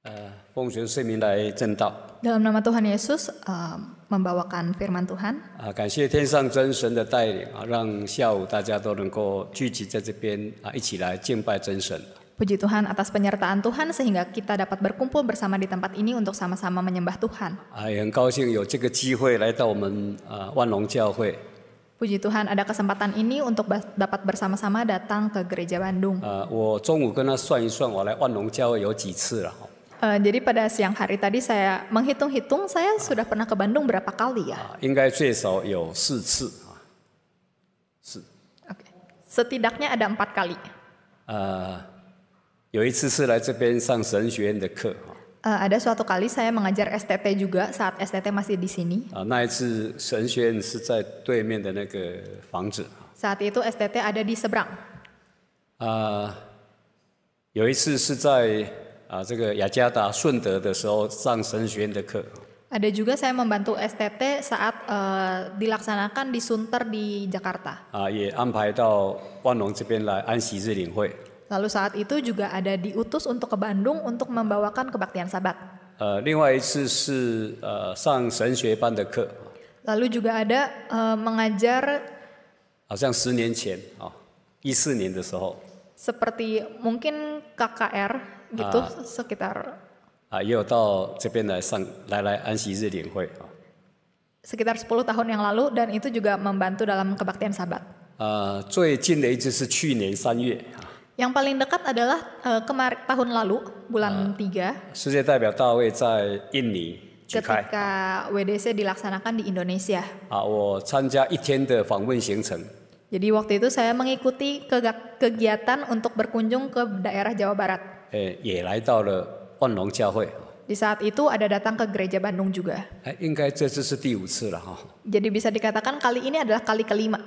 Eh, Dalam nama Tuhan Yesus eh, membawakan firman Tuhan. Eh, Puji Tuhan atas penyertaan Tuhan sehingga kita dapat berkumpul bersama di tempat ini untuk sama-sama menyembah Tuhan. Puji Tuhan ada kesempatan ini untuk dapat bersama-sama datang ke gereja Bandung. Uh, Uh, jadi pada siang hari tadi saya menghitung-hitung saya ah. sudah pernah ke Bandung berapa kali ya? Okay. Setidaknya ada empat kali. Uh, uh, ada suatu kali saya mengajar STT juga saat STT masih di sini. Saat itu STT ada di seberang. Uh, 有一次是在啊这个雅加达顺德的时候上神学院的课。Ada juga saya membantu STT saat uh, dilaksanakan di Sunter di Jakarta. Ah, Lalu saat itu juga ada diutus untuk ke Bandung untuk membawakan kebaktian Sabat. Lalu juga ada uh, mengajar. Seperti mungkin KKR gitu uh, sekitar uh, sekitar 10 tahun yang lalu dan itu juga membantu dalam kebaktian sabat. Uh, yang paling dekat adalah uh, kemar tahun lalu bulan uh, 3. Ketika WDC dilaksanakan di Indonesia. Uh, Jadi waktu itu saya mengikuti kegiatan untuk berkunjung ke daerah Jawa Barat. 也来到了万隆教会。Di saat itu ada datang ke gereja Bandung juga. Jadi bisa dikatakan kali ini adalah kali kelima.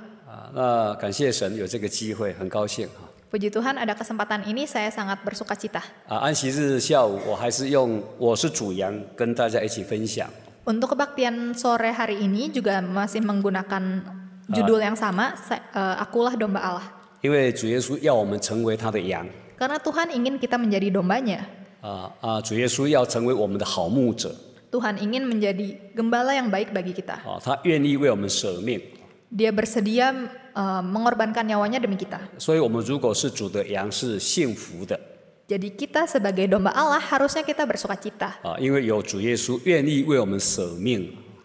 Puji Tuhan ada kesempatan ini saya sangat bersuka cita. Untuk kebaktian sore hari ini juga masih menggunakan judul ah. yang sama, eh, akulah domba Allah. 因为主耶稣要我们成为他的羊。karena Tuhan ingin kita menjadi dombanya. Uh, uh, Tuhan ingin menjadi gembala yang baik bagi kita. Uh, Dia bersedia uh, mengorbankan nyawanya demi kita. Jadi kita sebagai domba Allah harusnya kita bersuka cita. Uh, kita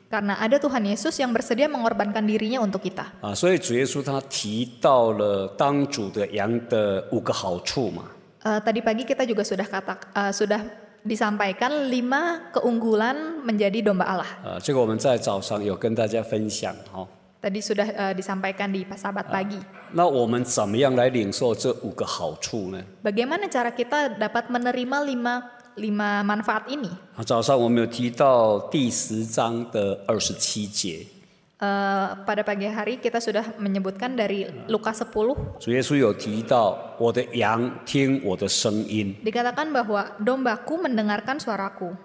karena ada Tuhan Yesus yang bersedia mengorbankan dirinya untuk kita. Ah, tadi pagi kita juga sudah kata uh, sudah disampaikan lima keunggulan menjadi domba Allah. Uh, ah, Tadi sudah uh, disampaikan di pasabat pagi. Bagaimana cara kita dapat menerima lima lima manfaat ini. pada pagi hari kita sudah menyebutkan dari Lukas 10. dikatakan bahwa dombaku mendengarkan suaraku.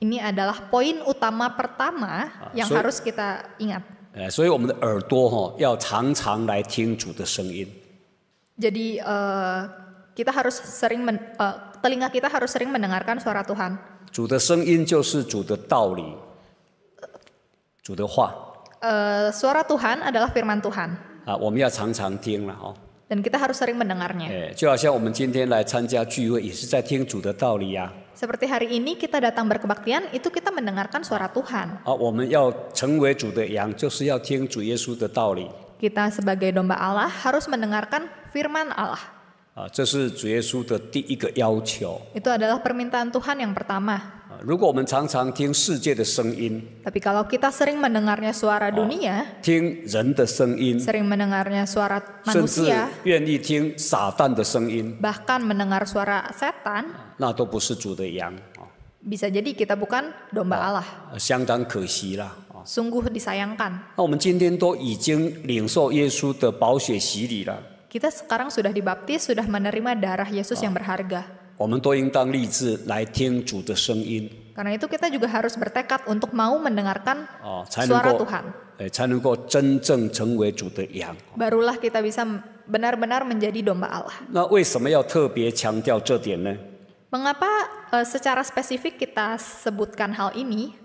ini adalah poin utama pertama yang so, harus kita ingat. Jadi uh, eh, kita harus sering men, uh, telinga kita harus sering mendengarkan suara Tuhan. Uh, suara Tuhan adalah firman Tuhan. dan kita harus sering mendengarnya. Seperti hari ini kita datang berkebaktian, itu kita mendengarkan suara Tuhan. Kita sebagai domba Allah harus mendengarkan firman Allah. 啊，这是主耶稣的第一个要求。itu adalah permintaan Tuhan yang pertama。如果我们常常听世界的声音。tapi kalau kita sering mendengarnya suara dunia。听人的声音。sering mendengarnya suara manusia。甚至愿意听撒但的声音。bahkan mendengar suara setan。那都不是主的羊。bisa jadi kita bukan domba Allah。相当可惜了。sungguh disayangkan。那我们今天都已经领受耶稣的宝血洗礼了。Kita sekarang sudah dibaptis, sudah menerima darah Yesus yang ah. berharga. Karena itu kita juga harus bertekad untuk mau mendengarkan suara Tuhan. Barulah kita bisa benar-benar menjadi domba Allah. Mengapa e, secara spesifik kita sebutkan hal ini?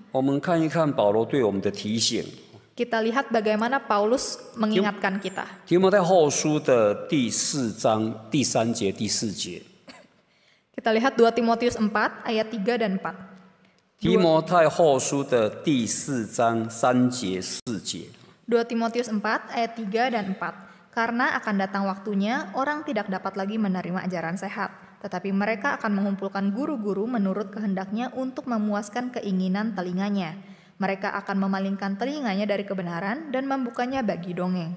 kita lihat bagaimana Paulus mengingatkan kita. Kita lihat 2 Timotius 4 ayat 3 dan 4. Timotius 4 ayat 3 dan 4. Karena akan datang waktunya orang tidak dapat lagi menerima ajaran sehat, tetapi mereka akan mengumpulkan guru-guru menurut kehendaknya untuk memuaskan keinginan telinganya mereka akan memalingkan telinganya dari kebenaran dan membukanya bagi dongeng.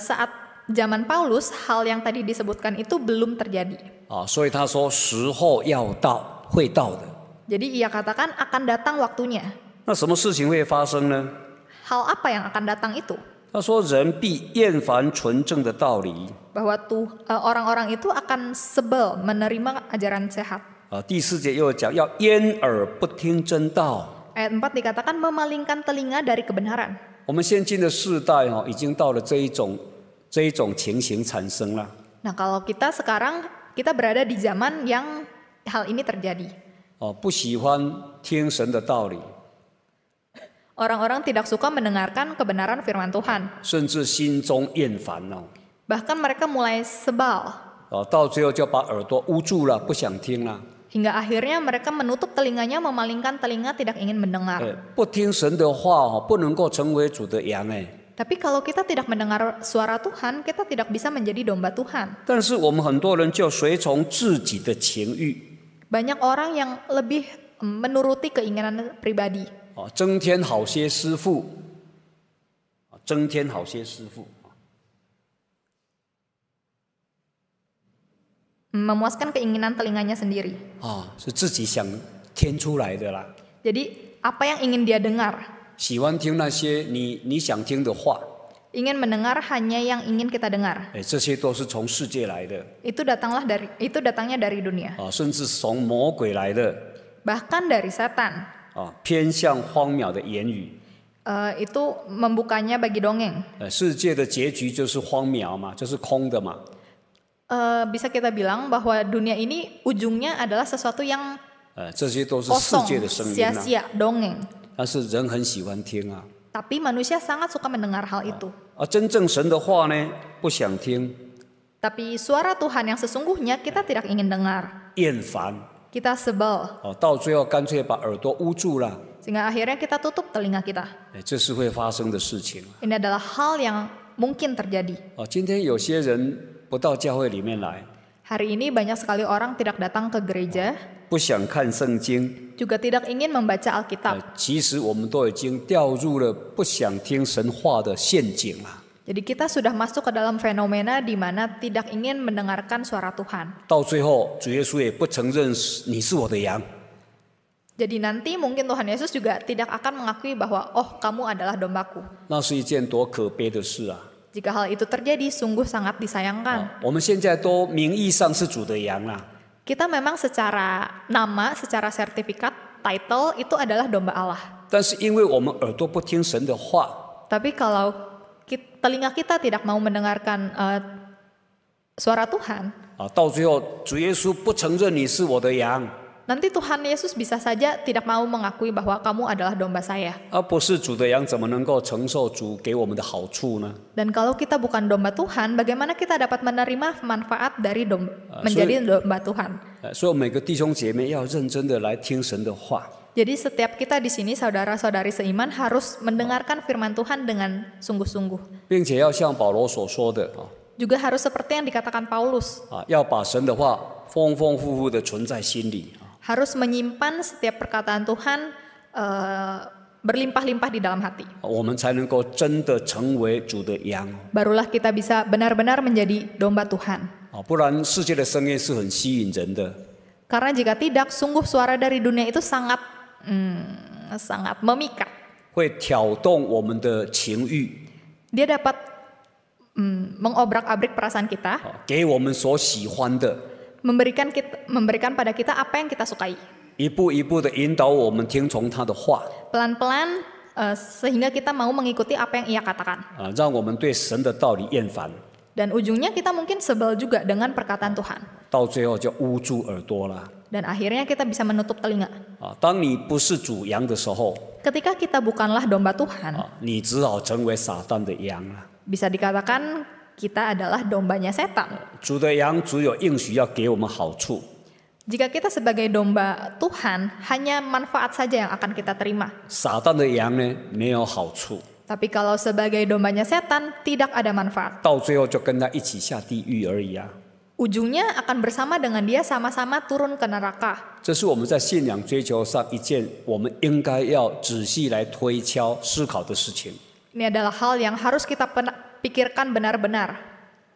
saat zaman Paulus hal yang tadi disebutkan itu belum terjadi. ia katakan akan datang waktunya. apa yang akan datang itu? 他说：“人必厌烦纯正的道理。”，bahwa tu orang-orang itu akan sebel menerima ajaran sehat。啊，第四节又讲要掩耳不听真道。ayat empat dikatakan memalingkan telinga dari kebenaran。我们现今的时代哈，已经到了这一种这一种情形产生了。nah kalau kita sekarang kita berada di zaman yang hal ini terjadi。哦，不喜欢听神的道理。Orang-orang tidak suka mendengarkan kebenaran firman Tuhan. Bahkan mereka mulai sebal. Oh, Hingga akhirnya mereka menutup telinganya, memalingkan telinga, tidak ingin mendengar. Eh, Tapi kalau kita tidak mendengar suara Tuhan, kita tidak bisa menjadi domba Tuhan. Banyak orang yang lebih mm, menuruti keinginan pribadi. 哦，增添好些师傅，啊，增添好些师傅。Memuaskan keinginan telinganya sendiri. Ah, Jadi apa yang ingin dia dengar? Ingin mendengar hanya yang ingin kita dengar. Itu datanglah dari itu datangnya dari dunia. Bahkan dari setan. 啊，偏向荒谬的言语。呃，itu membukanya bagi dongeng. bisa kita bilang bahwa dunia ini ujungnya adalah sesuatu yang 呃，这些都是世界的声音啊。sia sia-sia, manusia sangat suka mendengar hal itu。啊，真正神的话呢，不想听。tapi suara Tuhan yang sesungguhnya kita tidak ingin dengar。厌烦。kita sebel. Oh, Sehingga akhirnya kita tutup telinga kita. Eh, ini adalah hal yang mungkin terjadi. Oh, hari ini banyak sekali orang tidak datang ke gereja. Oh, 不想看圣经。juga tidak ingin membaca Alkitab. Eh, 其实我们都已经掉入了不想听神话的陷阱了。jadi kita sudah masuk ke dalam fenomena di mana tidak ingin mendengarkan suara Tuhan. Jadi nanti mungkin Tuhan Yesus juga tidak akan mengakui bahwa oh kamu adalah dombaku. Jika hal itu terjadi sungguh sangat disayangkan. Oh, kita memang secara nama, secara sertifikat, title itu adalah domba Allah. Er Tapi kalau telinga kita tidak mau mendengarkan uh, suara Tuhan. Nanti Tuhan Yesus bisa saja tidak mau mengakui bahwa kamu adalah domba saya. Dan kalau kita bukan domba Tuhan, bagaimana kita dapat menerima manfaat dari domba, ah, menjadi domba Tuhan? 所以每个弟兄姐妹要认真的来听神的话。jadi setiap kita di sini saudara-saudari seiman harus mendengarkan firman Tuhan dengan sungguh-sungguh. Juga harus seperti yang dikatakan Paulus. Harus menyimpan setiap perkataan Tuhan eh, berlimpah-limpah di dalam hati. Barulah kita bisa benar-benar menjadi domba Tuhan. Karena jika tidak, sungguh suara dari dunia itu sangat Hmm, sangat memikat. 会挑动我们的情欲。Dia dapat hmm, mengobrak-abrik perasaan kita. Oh, kita memberikan pada kita apa yang kita sukai. 一步一步的引导我们听从他的话。Pelan-pelan eh, sehingga kita mau mengikuti apa yang ia katakan. Uh, ah, Dan ujungnya kita mungkin sebel juga dengan perkataan Tuhan. 到最后就捂住耳朵了。dan akhirnya kita bisa menutup telinga. Ketika kita bukanlah domba Tuhan. Ah, bisa dikatakan kita adalah dombanya setan. Jika kita sebagai domba Tuhan, hanya manfaat saja yang akan kita terima. Tapi kalau sebagai dombanya setan, tidak ada manfaat ujungnya akan bersama dengan dia sama-sama turun ke neraka. 这是我们在信仰追求上一件我们应该要仔细来推敲、思考的事情。Ini adalah hal yang harus kita pikirkan benar-benar.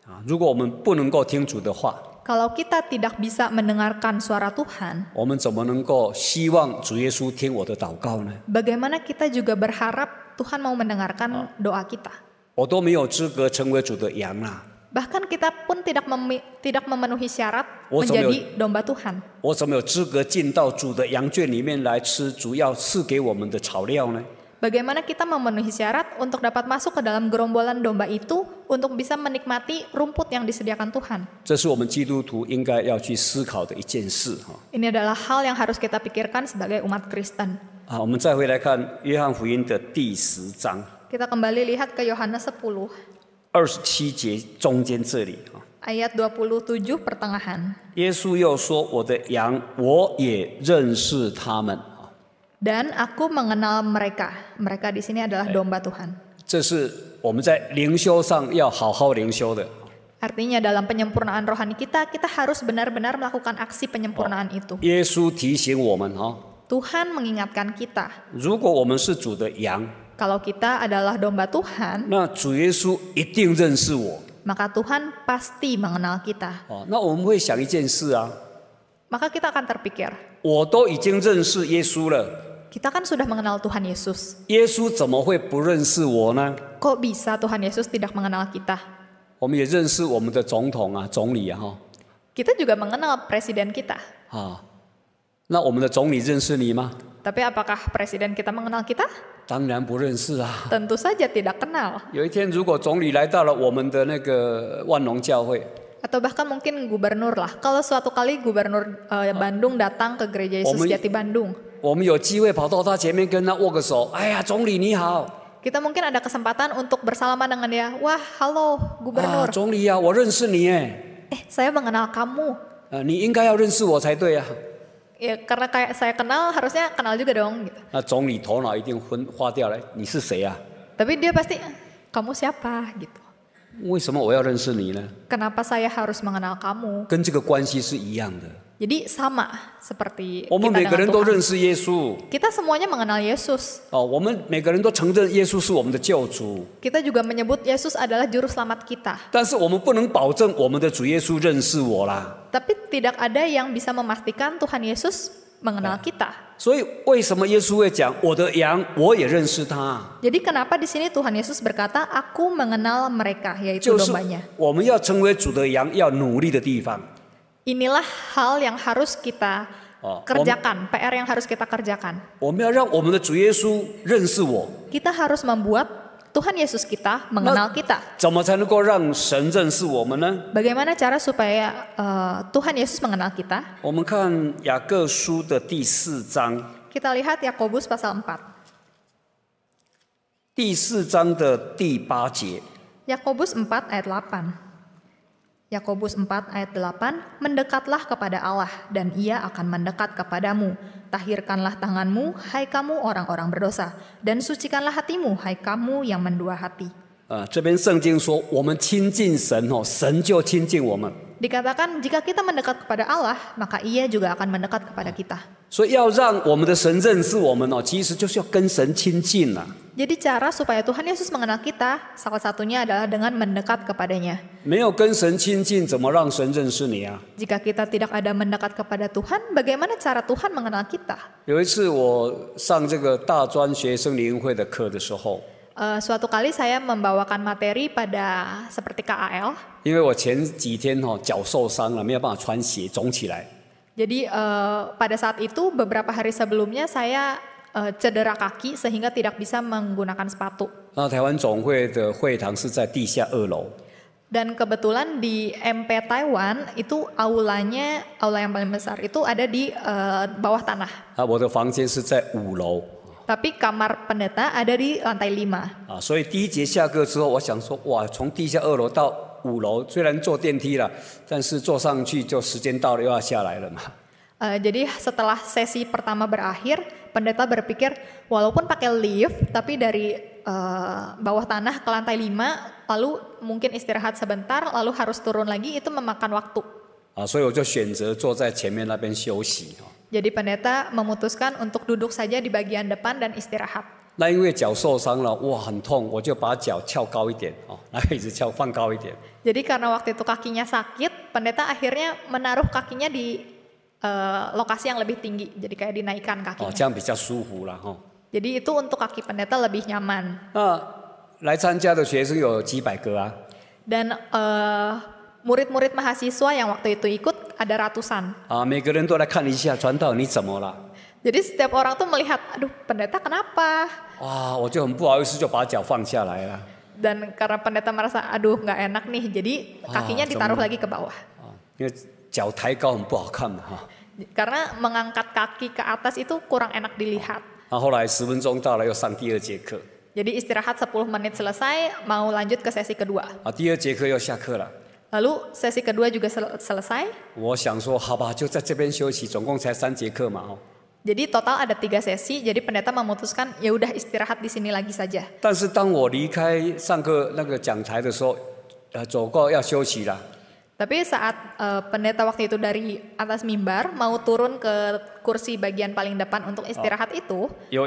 啊，如果我们不能够听主的话，Kalau kita tidak bisa mendengarkan suara Tuhan, bagaimana kita juga berharap Tuhan mau mendengarkan doa kita? bahkan kita pun tidak mem tidak memenuhi syarat menjadi domba Tuhan. Bagaimana kita memenuhi syarat untuk dapat masuk ke dalam gerombolan domba itu untuk bisa menikmati rumput yang disediakan Tuhan? Ini adalah hal yang harus kita pikirkan sebagai umat Kristen. Kan kita kembali lihat ke Yohanes 10. 二十七节中间这里啊。Ayat dua pertengahan. Yesus pertengahan。耶稣又说：“我的羊，我也认识他们。” Dan aku mengenal mereka. Mereka di sini adalah domba Tuhan. 这是我们在灵修上要好好灵修的。Artinya dalam penyempurnaan rohani kita, kita harus benar-benar melakukan aksi penyempurnaan itu. Yesus 提醒我们哈。Tuhan mengingatkan kita. 如果我们是主的羊。kalau kita adalah domba Tuhan, maka Tuhan pasti mengenal kita. Maka kita akan terpikir, kita kan sudah mengenal Tuhan Yesus. Kok bisa Tuhan Yesus tidak mengenal kita? Kita juga mengenal presiden kita. Tapi apakah presiden kita mengenal kita? 当然不认识啊。Tentu saja tidak kenal. 有一天如果总理来到了我们的那个万隆教会。atau bahkan mungkin gubernur lah. Kalau suatu kali gubernur uh, Bandung datang ke gereja Yesus Jati Bandung. Kita mungkin ada kesempatan untuk bersalaman dengan dia. Wah, halo gubernur. Ah, 总理啊,我认识你, eh. saya mengenal kamu. Uh, Ya karena kayak saya kenal harusnya kenal juga dong gitu. Nah, 总理头脑一定昏花掉了，你是谁啊？Tapi dia pasti kamu siapa gitu. 为什么我要认识你呢？Kenapa saya harus mengenal kamu? Jadi sama seperti kita. Kita semuanya mengenal Yesus. Oh, kita juga menyebut Yesus adalah juru selamat kita. Tapi tidak ada yang bisa memastikan Tuhan Yesus mengenal kita. Jadi kenapa di sini Tuhan Yesus berkata aku mengenal mereka yaitu dombanya inilah hal yang harus kita ah, kerjakan, PR yang harus kita kerjakan. Kita harus membuat Tuhan Yesus kita mengenal kita. Bagaimana cara supaya uh, Tuhan Yesus mengenal kita? Kita lihat Yakobus pasal 4. Yakobus 4 ayat 8. Yakobus 4 ayat 8, mendekatlah kepada Allah dan ia akan mendekat kepadamu. Tahirkanlah tanganmu, hai kamu orang-orang berdosa, dan sucikanlah hatimu, hai kamu yang mendua hati. Dikatakan jika kita mendekat kepada Allah, maka ia juga akan mendekat kepada kita. 所以要让我们的神认识我们哦，其实就是要跟神亲近了。Jadi cara supaya Tuhan Yesus mengenal kita salah satunya adalah dengan mendekat kepadanya. 没有跟神亲近，怎么让神认识你啊？Jika kita tidak ada mendekat kepada Tuhan, bagaimana cara Tuhan mengenal kita? 有一次我上这个大专学生灵会的课的时候，Suatu kali saya membawakan materi pada seperti KAL. 因为我前几天哦脚受伤了，没有办法穿鞋，肿起来。Jadi uh, pada saat itu beberapa hari sebelumnya saya uh, cedera kaki sehingga tidak bisa menggunakan sepatu. Nah, Taiwan Zonghui e Dan kebetulan di MP Taiwan itu aulanya, aula yang paling besar itu ada di uh, bawah tanah. Nah, kamar pendeta ada di lantai lima. Ah, jadi setelah sesi pertama berakhir, pendeta berpikir walaupun pakai lift, tapi dari uh, bawah tanah ke lantai 5, lalu mungkin istirahat sebentar, lalu harus turun lagi, itu memakan waktu. Jadi pendeta memutuskan untuk duduk saja di bagian depan dan istirahat. 那因为脚受伤了，哇，很痛，我就把脚翘高一点哦，那一直翘放高一点。Jadi karena waktu itu kakinya sakit, pendeta akhirnya menaruh kakinya di uh, lokasi yang lebih tinggi, jadi kayak dinaikkan kakinya. Oh, 这样比较舒服啦，哦。Jadi itu untuk kaki pendeta lebih nyaman. Nah, murid-murid mahasiswa yang waktu itu ikut ada ratusan. Ah, 每个人都来看一下传道你怎么了。Jadi setiap orang tuh melihat, aduh pendeta kenapa? 哇，我就很不好意思，就把脚放下来了。Dan karena pendeta merasa aduh nggak enak nih, jadi kakinya ditaruh lagi ke bawah. Ah, kan, karena mengangkat kaki ke atas itu kurang enak dilihat. Ah, ah, ya, jadi istirahat 10 menit selesai, mau lanjut ke sesi kedua. Ya, Lalu sesi kedua juga selesai. 我想说,好吧,就在这边休息,总共才三节课嘛, jadi total ada tiga sesi. Jadi pendeta memutuskan ya udah istirahat di sini lagi saja. Tapi saat uh, pendeta waktu itu dari atas mimbar mau turun ke kursi bagian paling depan untuk istirahat oh, itu,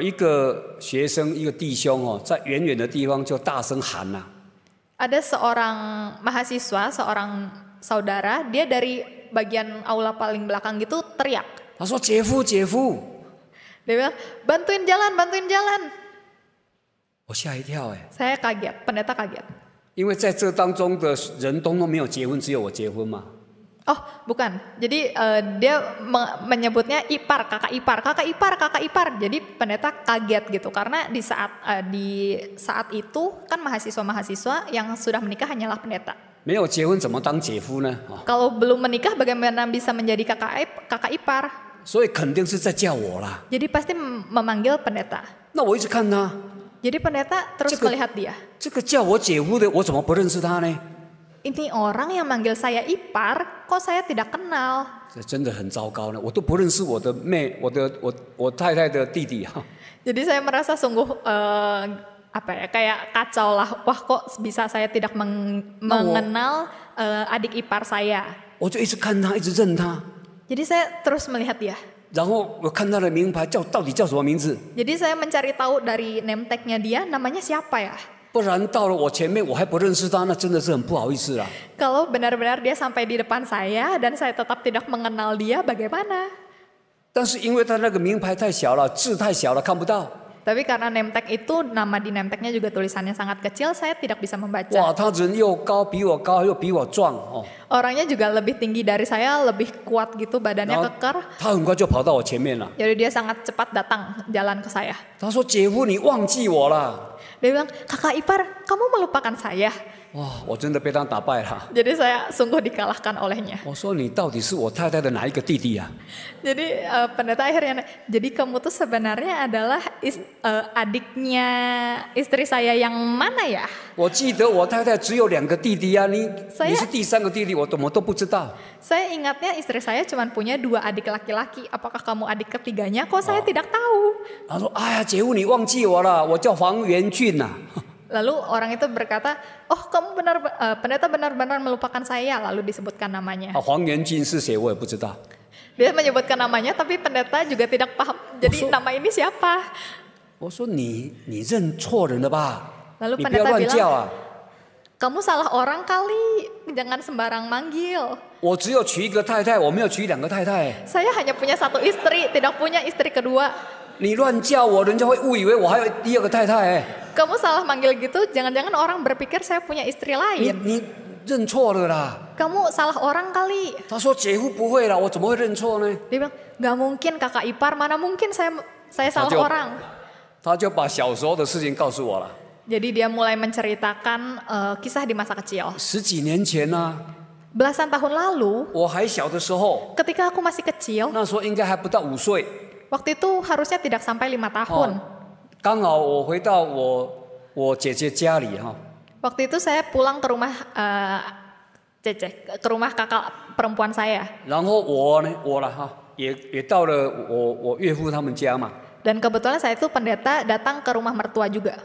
Ada seorang mahasiswa, seorang saudara, dia dari bagian aula paling belakang gitu teriak. 他说姐夫姐夫，dia bilang bantuin jalan bantuin jalan。我吓一跳哎。saya oh, eh? kaget pendeta kaget。因为在这当中的人东东没有结婚，只有我结婚嘛。Oh, bukan. Jadi eh, dia menyebutnya ipar, kakak ipar, kakak ipar, kakak ipar. Jadi pendeta kaget gitu karena di saat eh, di saat itu kan mahasiswa-mahasiswa yang sudah menikah hanyalah pendeta. Kalau belum menikah bagaimana bisa menjadi kakak kakak ipar? 所以肯定是在叫我啦。Jadi pasti memanggil pendeta. pendeta terus melihat dia. Ini orang yang manggil saya ipar, kok saya tidak kenal? Jadi saya merasa sungguh eh, apa ya kayak kacau lah. Wah kok bisa saya tidak meng mengenal eh, adik ipar saya? Jadi saya terus melihat dia. Jadi saya mencari tahu dari name tag-nya dia namanya siapa ya. Kalau benar-benar dia sampai di depan saya dan saya tetap tidak mengenal dia bagaimana? Tapi karena name tag itu nama di name tagnya juga tulisannya sangat kecil, saya tidak bisa membaca. Wah, oh. Orangnya juga lebih tinggi dari saya, lebih kuat gitu badannya kekar. Jadi dia sangat cepat datang jalan ke saya. Dia bilang, kakak ipar, kamu melupakan saya. Jadi saya sungguh dikalahkan olehnya. Jadi uh, pendeta akhirnya, jadi kamu tuh sebenarnya adalah is, uh, adiknya istri saya yang mana ya? saya, ingatnya istri saya cuma punya dua adik laki-laki. Apakah kamu adik ketiganya? Kok saya oh. tidak tahu? Lalu orang itu berkata, "Oh, kamu benar uh, pendeta benar-benar melupakan saya." Lalu disebutkan namanya. Oh, Huang Yuanjun Dia menyebutkan namanya, tapi pendeta juga tidak paham. Jadi oh, so, nama ini siapa? Oh, bilang Lalu pendeta ah. kamu salah orang kali, jangan sembarang manggil. Saya hanya punya satu istri, tidak punya istri kedua. 你乱叫我，人家会误以为我还有第二个太太。Kamu salah manggil gitu, jangan-jangan orang berpikir saya punya istri lain. 你你认错了啦。Kamu salah orang kali. bilang nggak mungkin kakak ipar, mana mungkin saya saya salah orang. 他就把小时候的事情告诉我了。Jadi dia mulai menceritakan eh, kisah di masa kecil. 十几年前呢、啊。Belasan tahun lalu, ketika aku masih kecil, Waktu itu harusnya tidak sampai lima tahun. Waktu itu saya pulang ke rumah uh, eh, cece, ke rumah kakak perempuan saya. Dan kebetulan saya itu pendeta datang ke rumah mertua juga.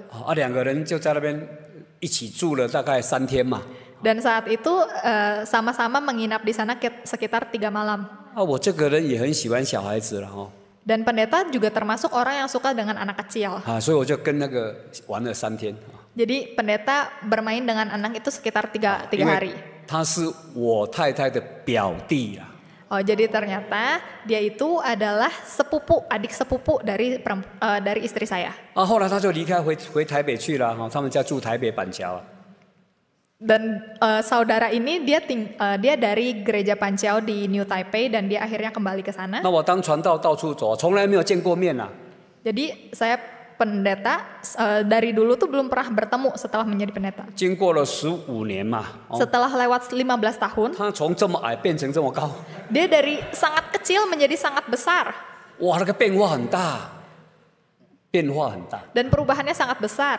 Dan saat itu eh, sama-sama uh, menginap di sana sekitar tiga malam. Dan pendeta juga termasuk orang yang suka dengan anak kecil. Ah, jadi pendeta bermain dengan anak itu sekitar tiga, ah, tiga hari. Ya. Oh, jadi ternyata dia itu adalah sepupu, adik sepupu dari uh, dari istri saya. Ah, dan uh, saudara ini dia ting, uh, dia dari gereja Panciao di New Taipei dan dia akhirnya kembali ke sana. Jadi saya pendeta uh, dari dulu tuh belum pernah bertemu setelah menjadi pendeta. Setelah lewat 15 tahun. Dia dari sangat kecil menjadi sangat besar. Wah, Dan perubahannya sangat besar.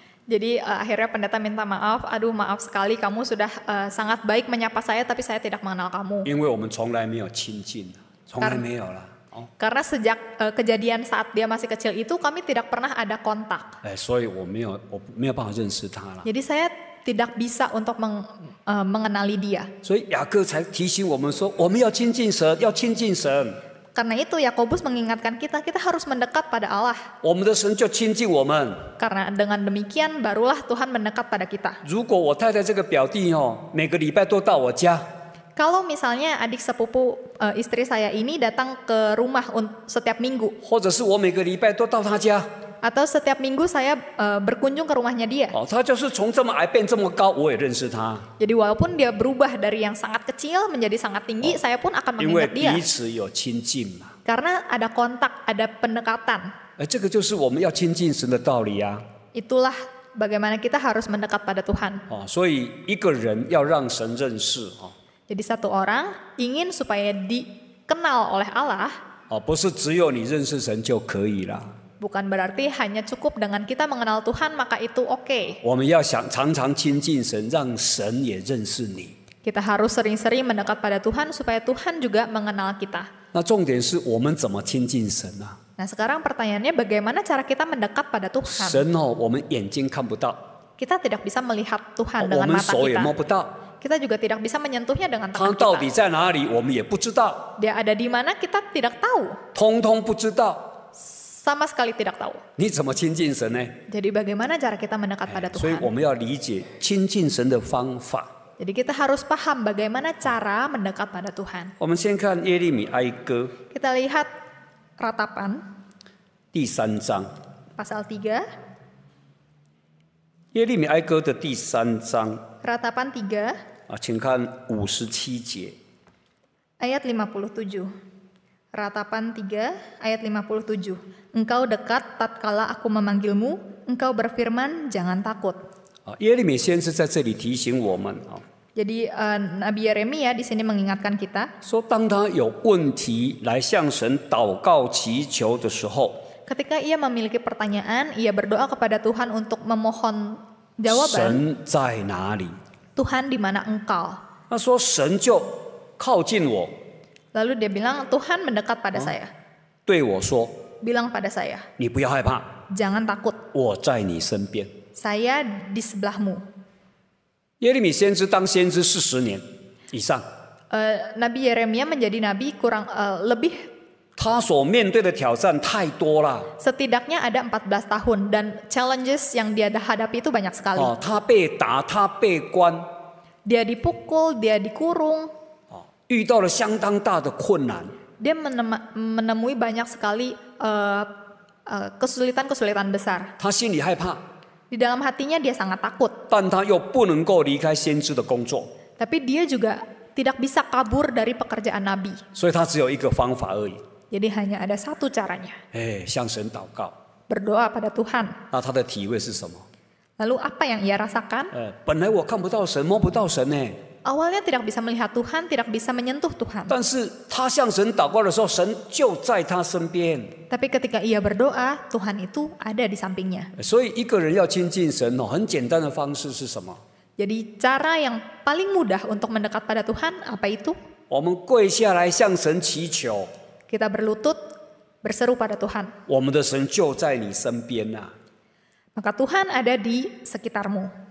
Jadi uh, akhirnya pendeta minta maaf, aduh maaf sekali kamu sudah uh, sangat baik menyapa saya tapi saya tidak mengenal kamu. Karena, sejak uh, kejadian saat dia masih kecil itu kami tidak pernah ada kontak. Jadi saya tidak bisa untuk meng, uh, mengenali dia. 所以雅各才提醒我们说，我们要亲近神，要亲近神。karena itu Yakobus mengingatkan kita kita harus mendekat pada Allah. Karena dengan demikian barulah Tuhan mendekat pada kita. Kalau misalnya adik sepupu eh, istri saya ini datang ke rumah setiap minggu. 或者是我每个礼拜都到他家。atau setiap minggu saya eh, berkunjung ke rumahnya dia. Oh, Jadi walaupun dia berubah dari yang sangat kecil menjadi sangat tinggi, oh, saya pun akan mengingat dia. Karena ada kontak, ada pendekatan. Eh, Itulah bagaimana kita harus mendekat pada Tuhan. Oh, Jadi satu orang ingin supaya dikenal oleh Allah. Oh, 哦，不是只有你认识神就可以了。Bukan berarti hanya cukup dengan kita mengenal Tuhan maka itu oke. Okay. Kita harus sering-sering mendekat pada Tuhan supaya Tuhan juga mengenal kita. Nah sekarang pertanyaannya bagaimana cara kita mendekat pada Tuhan? kita tidak bisa melihat Tuhan dengan mata kita. kita. juga tidak bisa menyentuhnya dengan tangan kita. Dia ada di mana kita tidak tahu sama sekali tidak tahu. Jadi bagaimana cara kita mendekat pada Tuhan? Jadi kita harus paham bagaimana cara mendekat pada Tuhan. Kita lihat ratapan. Pasal 3. Ratapan 3. Ayat 57. Ratapan 3 ayat 57. Engkau dekat tatkala aku memanggilmu, engkau berfirman jangan takut. Ah, ah. Jadi uh, Nabi Yeremia di sini mengingatkan kita. So, ketika ia memiliki pertanyaan, ia berdoa kepada Tuhan untuk memohon jawaban. 神在哪里? Tuhan di mana engkau? 他说神就靠近我。Lalu dia bilang, Tuhan mendekat pada saya. 对我说 Bilang pada saya. Jangan takut. Saya di sebelahmu. Uh, nabi Yeremia menjadi nabi kurang uh, eh, lebih setidaknya ada 14 tahun dan challenges yang dia hadapi itu banyak sekali. 哦，他被打，他被关，Dia dipukul, dia dikurung, 遇到了相当大的困难。Dia menemui banyak sekali eh, eh, kesulitan-kesulitan besar. Di dalam hatinya dia sangat takut. tapi dia juga tidak bisa kabur dari pekerjaan nabi. jadi hanya ada satu caranya. berdoa pada Tuhan. lalu apa yang ia rasakan? Eh, awalnya tidak bisa melihat Tuhan, tidak bisa menyentuh Tuhan. Tapi ketika ia berdoa, Tuhan itu ada di sampingnya. Jadi cara yang paling mudah untuk mendekat pada Tuhan apa itu? Kita berlutut berseru pada Tuhan. Maka Tuhan ada di sekitarmu.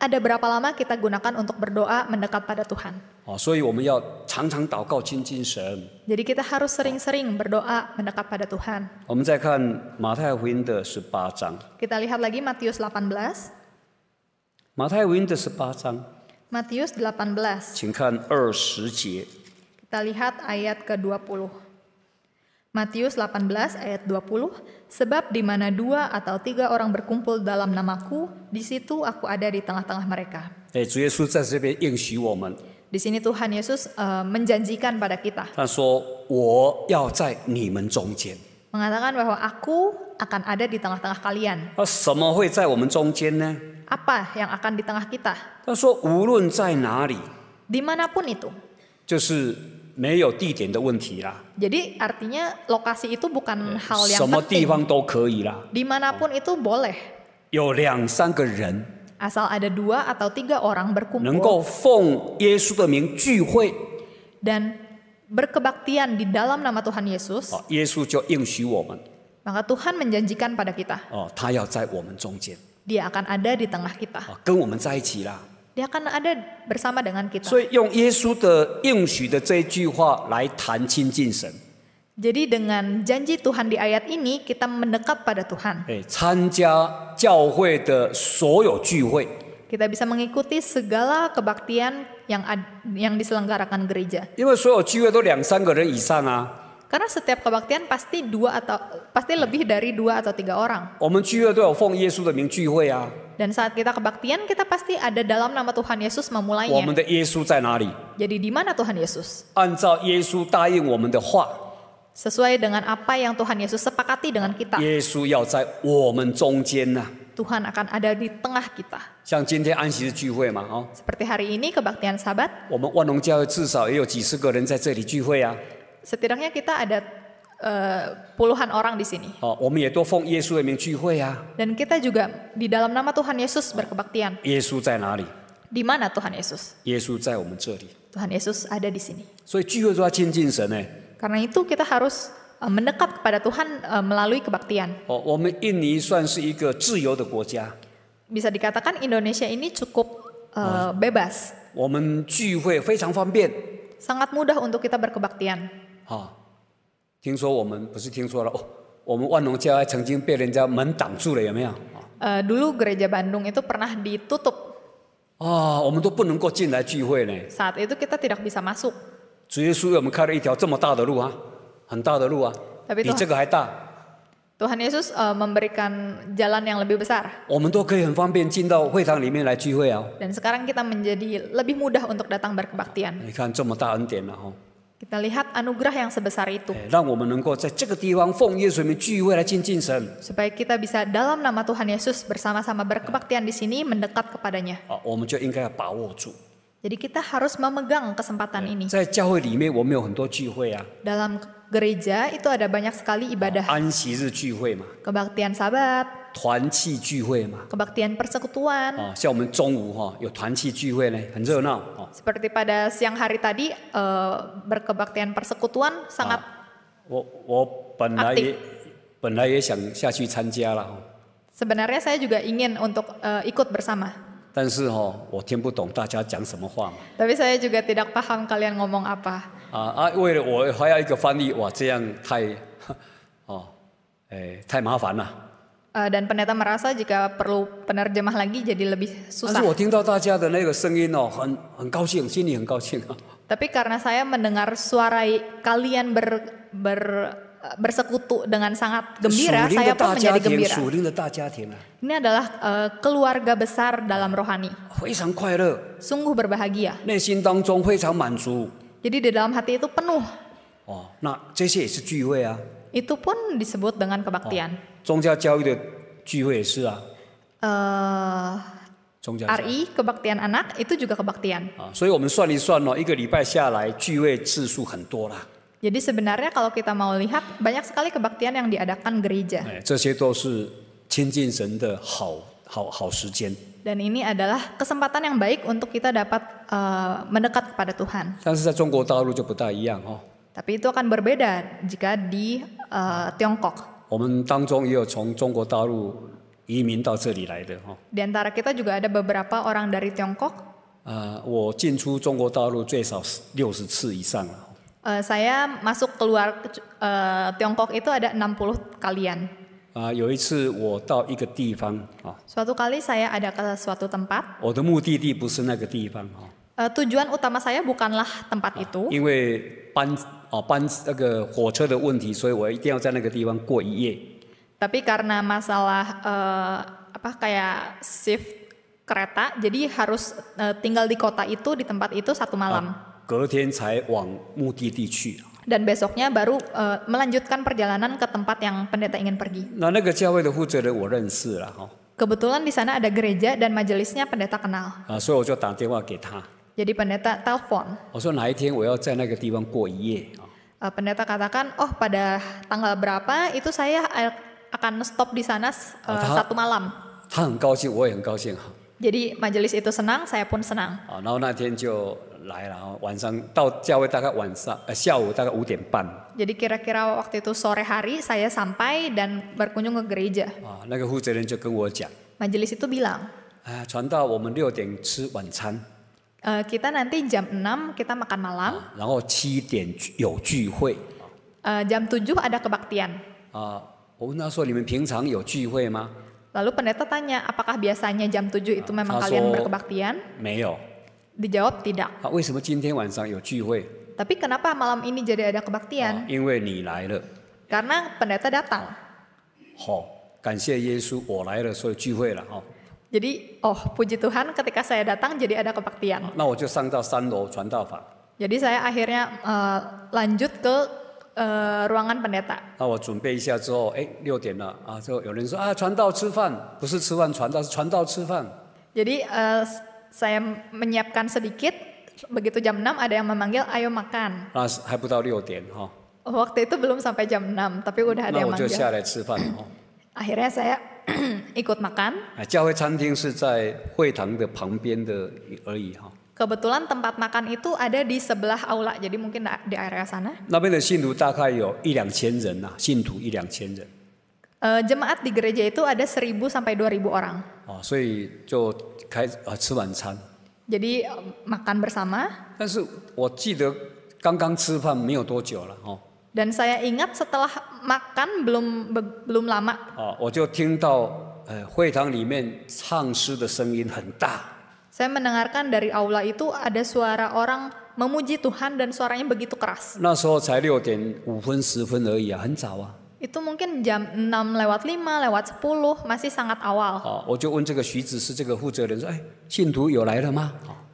ada berapa lama kita gunakan untuk berdoa mendekat pada Tuhan. Oh, Jadi kita harus sering-sering berdoa mendekat pada Tuhan. Kita lihat lagi Matius 18. Matius 18. Matius 20 Kita lihat ayat ke-20. Matius 18 ayat 20, sebab di mana dua atau tiga orang berkumpul dalam namaku, di situ aku ada di tengah-tengah mereka. Eh, di sini Tuhan Yesus uh, menjanjikan pada kita. Mengatakan bahwa aku akan ada di tengah-tengah kalian. Ah, Apa yang akan di tengah kita? Dimanapun itu. 就是没有地点的问题啦。Jadi artinya lokasi itu bukan hal yang 什么地方都可以啦。Dimanapun itu boleh. ada dua atau tiga orang berkumpul. 能够奉耶稣的名聚会。Dan berkebaktian di dalam nama Tuhan Yesus. 耶稣就应许我们。Maka oh, Tuhan menjanjikan pada oh, kita. Dia akan ada di tengah kita. Oh, dia akan ada bersama dengan kita. Jadi, dengan janji Tuhan di ayat ini kita mendekat pada Tuhan. Eh, kita bisa mengikuti segala kebaktian yang ad, yang diselenggarakan gereja. Karena setiap kebaktian pasti dua atau pasti lebih dari dua atau tiga orang. Dan saat kita kebaktian, kita pasti ada dalam nama Tuhan Yesus memulainya. Jadi di mana Tuhan Yesus? Sesuai dengan apa yang Tuhan Yesus sepakati dengan kita. Tuhan akan ada di tengah kita. Seperti hari ini kebaktian Sabat setidaknya kita ada uh, puluhan orang di sini. Oh, ah, Dan kita juga di dalam nama Tuhan Yesus berkebaktian. Yesus di mana Tuhan Yesus? Yesus Tuhan Yesus ada di sini. Karena itu kita harus eh, mendekat kepada Tuhan eh, melalui kebaktian. Oh, Bisa dikatakan Indonesia ini cukup uh, bebas. Sangat mudah untuk kita berkebaktian. 哈，听说我们不是听说了哦，我们万隆教会曾经被人家门挡住了，有没有？呃，dulu gereja Bandung itu pernah ditutup. Ah, Saat itu kita tidak bisa masuk。主耶稣为我们开了一条这么大的路啊，很大的路啊，比这个还大。Tuhan 主耶稣为我们开了一条这么大的路啊，很大的路啊，比这个还大。Tuhan Yesus uh, memberikan jalan yang lebih besar. Dan sekarang kita menjadi lebih mudah untuk datang berkebaktian. 你看这么大恩典了、啊、哈。kita lihat anugerah yang sebesar itu. Eh, Supaya kita bisa dalam nama Tuhan Yesus bersama-sama berkebaktian di sini mendekat kepadanya. Ah, Jadi kita harus memegang kesempatan ini. Dalam gereja itu ada banyak sekali ibadah. Kebaktian sabat. 团契聚会嘛。Kebaktian persekutuan. pada siang hari tadi uh, berkebaktian persekutuan sangat. saya juga ingin untuk ikut bersama. saya juga tidak paham kalian ngomong apa。啊啊，为了我还要一个翻译，哇，这样太，哦，哎，太麻烦了。Uh, dan pendeta merasa jika perlu penerjemah lagi jadi lebih susah. Tapi karena saya mendengar suara kalian ber, ber eh, bersekutu dengan sangat gembira, saya pun menjadi gembira. Ini adalah uh, keluarga besar dalam rohani. Sungguh berbahagia. Jadi di dalam hati itu penuh. Oh, nah, ini juga itu pun disebut dengan kebaktian. Uh, RI kebaktian anak itu juga kebaktian. Ah, Jadi sebenarnya kalau kita mau lihat banyak sekali kebaktian yang diadakan gereja. Eh, ini adalah kesempatan yang baik untuk kita dapat uh, mendekat kepada Tuhan. Tapi itu akan berbeda jika di 呃中国。我们当中也有从中国大陆移民到这里来的哈。Di antara kita juga ada beberapa orang dari Tiongkok. saya masuk keluar Tiongkok itu ada enam kalian. kalian。啊，有一次我到一个地方啊。Suatu kali saya ada ke suatu tempat. tujuan utama saya bukanlah tempat itu。因为搬 itu. 啊班那个火车的问题，所以我一定要在那个地方过一夜。Tapi karena masalah uh, apa kayak shift kereta, jadi harus uh, tinggal di kota itu di tempat itu satu malam. 隔天才往目的地去。Dan besoknya baru uh, melanjutkan perjalanan ke tempat yang pendeta ingin pergi. Nah, Kebetulan di sana ada gereja dan majelisnya pendeta kenal. Ah，jadi pendeta telepon. 我说哪一天我要在那个地方过一夜。uh, pendeta katakan, oh pada tanggal berapa itu saya akan stop di sana uh, oh, satu malam. Jadi majelis itu senang, saya pun senang. Jadi kira kira-kira waktu itu sore hari saya sampai dan berkunjung ke gereja. Majelis itu bilang. 啊，传到我们六点吃晚餐。Uh, kita nanti jam 6 kita makan malam. Uh, jam 7 ada kebaktian. Uh, ah, Lalu pendeta tanya, apakah biasanya jam 7 itu uh, memang kalian berkebaktian? Dijawab tidak. Uh, Tapi kenapa malam ini jadi ada kebaktian? Uh, Karena pendeta datang. Oh, 好、哦，感谢耶稣，我来了，所以聚会了哦。jadi, oh puji Tuhan ketika saya datang jadi ada kebaktian. Ah, nah, jadi saya akhirnya uh, lanjut ke uh, ruangan pendeta. Nah, jadi eh, saya menyiapkan sedikit, begitu jam 6 ada yang memanggil ayo makan. Waktu itu belum sampai jam 6, tapi udah ada yang nah, manggil. Akhirnya saya ikut makan. Kebetulan tempat makan itu ada di sebelah aula, jadi mungkin di area sana. Jemaat di gereja itu ada 1000 sampai 2000 orang. Jadi eh, makan bersama. 但是我记得刚刚吃饭没有多久了哦。dan saya ingat setelah makan belum belum lama. Oh, saya mendengarkan dari aula itu ada suara orang memuji Tuhan dan suaranya begitu keras. Itu mungkin jam 6 lewat 5 lewat 10 masih sangat awal. Ah,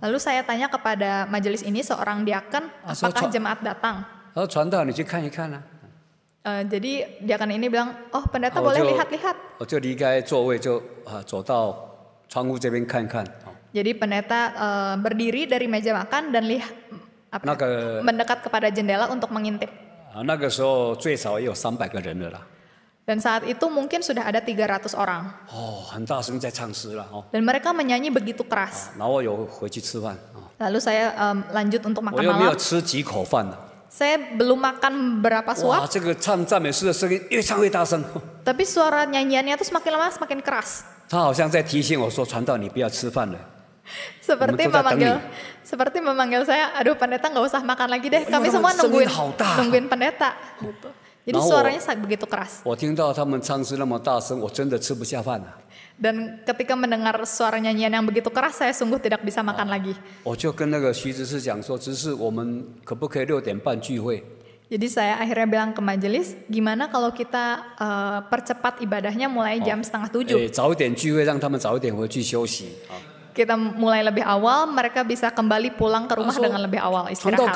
Lalu saya tanya kepada majelis ini seorang diakan ah, apakah jemaat datang? Oh kan, kan. Eh, jadi dia kan ini bilang, oh pendeta boleh lihat-lihat. Kan, oh. Jadi pendeta uh, berdiri dari meja makan dan lihat apa, 那个, mendekat kepada jendela untuk mengintip. Ah, saat itu mungkin sudah ada 300 orang. Oh, oh, Dan mereka menyanyi begitu keras. Ah, oh. Lalu saya um, lanjut untuk makan malam. Saya belum makan berapa suap. Ya. Tapi suara nyanyiannya itu semakin lama semakin keras. seperti memanggil, seperti memanggil saya, aduh pendeta nggak usah makan lagi deh. Kami semua nungguin, nungguin pendeta. Jadi nah, suaranya oh. begitu keras. dan ketika mendengar suara nyanyian yang begitu keras, saya sungguh tidak bisa makan ah, lagi. Jadi saya akhirnya bilang ke majelis, gimana kalau kita uh, percepat ibadahnya mulai oh. jam setengah tujuh. Kita mulai lebih awal, mereka bisa kembali pulang ke rumah dengan lebih awal istirahat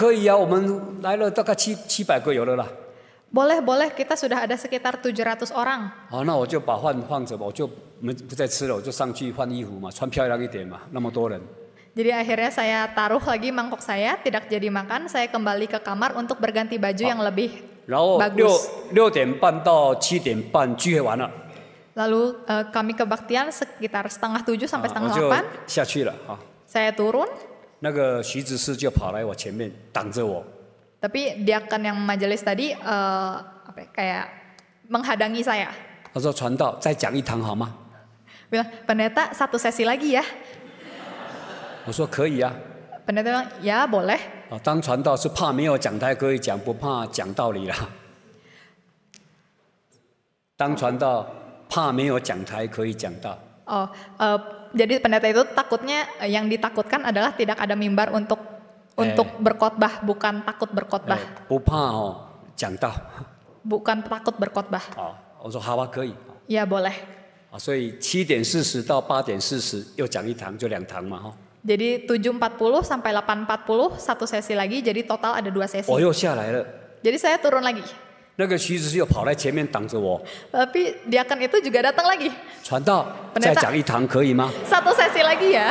boleh boleh kita sudah ada sekitar 700 orang. Oh, nah, saya 把饭放着吧，我就没不再吃了，我就上去换衣服嘛，穿漂亮一点嘛，那么多人。Jadi akhirnya saya taruh lagi mangkok saya, tidak jadi makan, saya kembali ke kamar untuk berganti baju ah. yang lebih 然后六六点半到七点半聚会完了。Lalu oh, uh, eh, kami kebaktian sekitar setengah tujuh sampai ah, setengah delapan. Saya turun. 那个徐执事就跑来我前面挡着我。tapi diakan yang majelis tadi uh, apa ya, kayak menghadangi saya. Bilang, pendeta satu sesi lagi ya. 我说可以啊。pendeta ya? bilang ya boleh. Oh, oh eh, jadi pendeta itu takutnya yang ditakutkan adalah tidak ada mimbar untuk Eh. untuk eh, berkhotbah bukan takut berkhotbah. Eh, oh, Bukan takut berkhotbah. Oh, Ya boleh. Jadi 7.40 sampai 8.40 satu sesi lagi, jadi total ada dua sesi. Oh, Jadi saya turun lagi. Tapi dia kan itu juga datang lagi. Satu sesi lagi ya.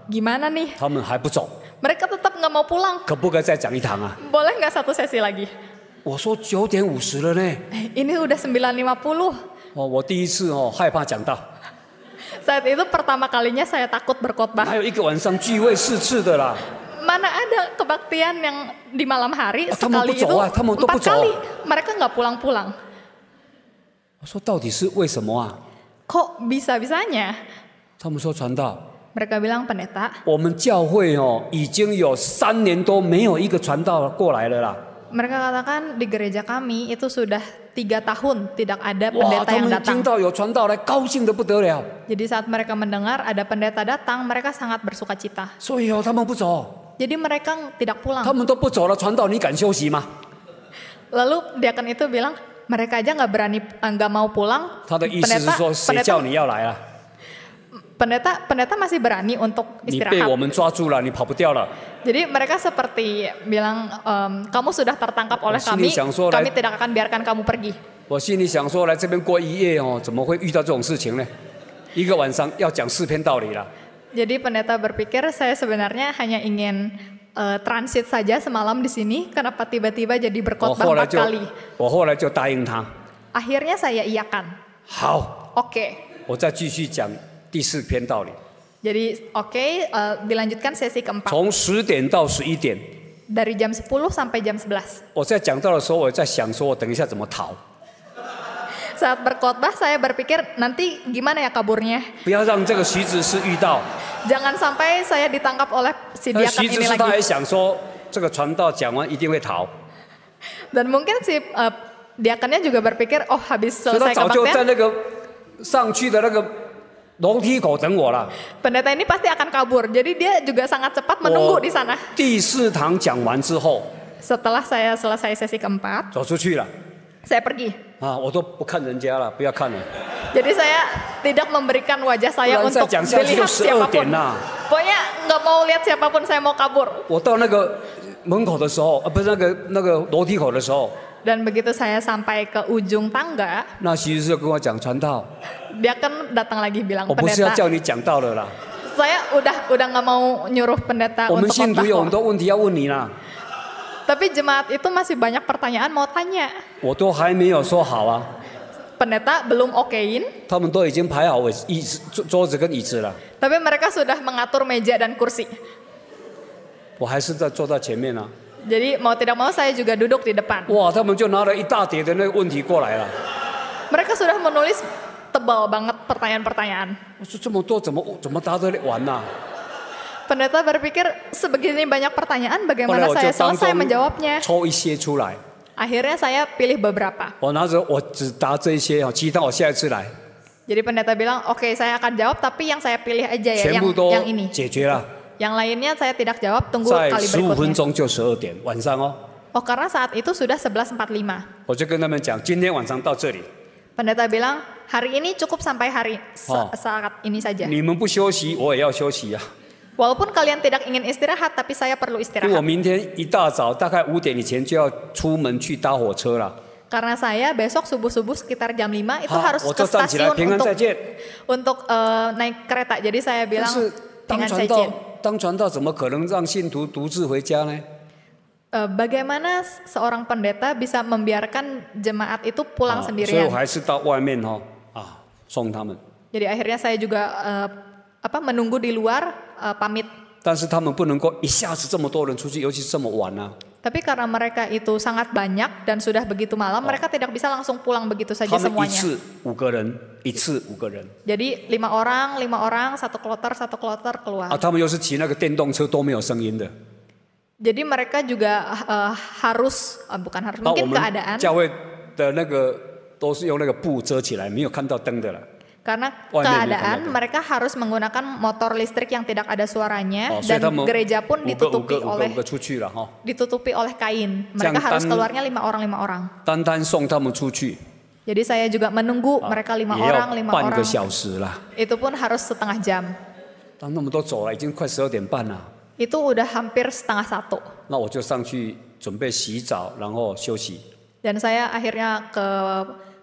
Gimana nih? Mereka tetap nggak mau pulang. Boleh nggak satu sesi lagi? Ini udah 9.50. Saat itu pertama kalinya saya takut berkotbah. berkhotbah. 有一个晚上聚会四次的啦。Mana ada kebaktian yang di malam hari sekali itu empat kali. Mereka nggak pulang-pulang. Kok bisa-bisanya? 他们说传道，mereka bilang pendeta. Mereka katakan di gereja kami itu sudah tiga tahun tidak ada pendeta yang datang. Jadi saat mereka mendengar ada pendeta datang, mereka sangat bersuka cita. Jadi mereka tidak pulang. Lalu diakan itu bilang, mereka aja nggak berani nggak mau pulang. pendeta, pendeta pendeta masih berani untuk istirahat. Jadi mereka seperti bilang um, kamu sudah tertangkap oleh kami, kami tidak akan biarkan kamu pergi. Jadi pendeta berpikir saya sebenarnya hanya ingin uh, transit saja semalam di sini, kenapa tiba-tiba jadi berkotbah empat kali? Akhirnya saya iakan. Oke. Okay. 我再继续讲第四篇道理。Jadi oke okay, uh, eh, dilanjutkan sesi keempat. 从十点到十一点。Dari jam 10 sampai jam 11. 我在讲到的时候，我在想说，我等一下怎么逃。Saat berkhotbah saya berpikir nanti gimana ya kaburnya. 不要让这个徐子师遇到。Jangan sampai saya ditangkap oleh si dia ini lagi. 他还想说，这个传道讲完一定会逃。Dan mungkin si uh, diakannya juga berpikir, oh habis selesai kebaktian. 上去的那个 Dong ini pasti akan kabur, jadi dia juga sangat cepat menunggu di sana. 第四堂讲完之后，Setelah saya selesai sesi keempat, saya pergi. 啊，我都不看人家了，不要看了，Jadi saya tidak memberikan wajah saya untuk melihat dilihat siapapun. Pokoknya nggak mau lihat siapapun, saya mau kabur. Dan begitu saya sampai ke ujung tangga, Nah, Dia kan datang lagi bilang 我不是要 pendeta. Saya udah udah nggak mau nyuruh pendeta 我们 untuk 信徒有 khotbah Tapi jemaat itu masih banyak pertanyaan mau tanya. Pendeta belum okein, Tapi mereka sudah mengatur meja dan kursi. 我还是在坐在前面啊。jadi mau tidak mau saya juga duduk di depan. Wah, Mereka sudah menulis tebal banget pertanyaan-pertanyaan. Pendeta berpikir sebegini banyak pertanyaan bagaimana saya selesai menjawabnya. Akhirnya saya pilih beberapa. Jadi pendeta bilang, oke okay, saya akan jawab tapi yang saya pilih aja ya, yang, yang ini. Yang lainnya saya tidak jawab, tunggu kali berikutnya. Oh. oh, karena saat itu sudah 11.45. Pendeta bilang, hari ini cukup sampai hari saat ini saja. Oh, ya, ya. Walaupun kalian tidak ingin istirahat, tapi saya perlu istirahat. Karena saya besok subuh-subuh sekitar jam 5 itu harus ke stasiun untuk, untuk uh, naik kereta. Jadi saya kan bilang dengan saya 当传道怎么可能让信徒独自回家呢？呃，bagaimana seorang pendeta bisa membiarkan jemaat itu pulang sendirian？所以我还是到外面哦，啊，送他们。jadi akhirnya saya juga apa menunggu di luar pamit？但是他们不能够一下子这么多人出去，尤其这么晚呢。Tapi karena mereka itu sangat banyak dan sudah begitu malam, oh. mereka tidak bisa langsung pulang begitu saja semuanya. Jadi lima orang, lima orang, satu kloter, satu kloter keluar. Ah, Jadi mereka juga uh, harus, uh, bukan harus, ah, mungkin keadaan. keadaan karena oh, keadaan mereka harus menggunakan motor listrik yang tidak ada suaranya oh, dan gereja pun ditutupi oleh ditutupi oleh kain. Mereka harus keluarnya lima orang lima orang. Jadi saya juga menunggu ah, mereka lima iya, orang lima orang. Itu pun harus setengah jam. Itu udah hampir setengah satu. Nah, dan saya akhirnya ke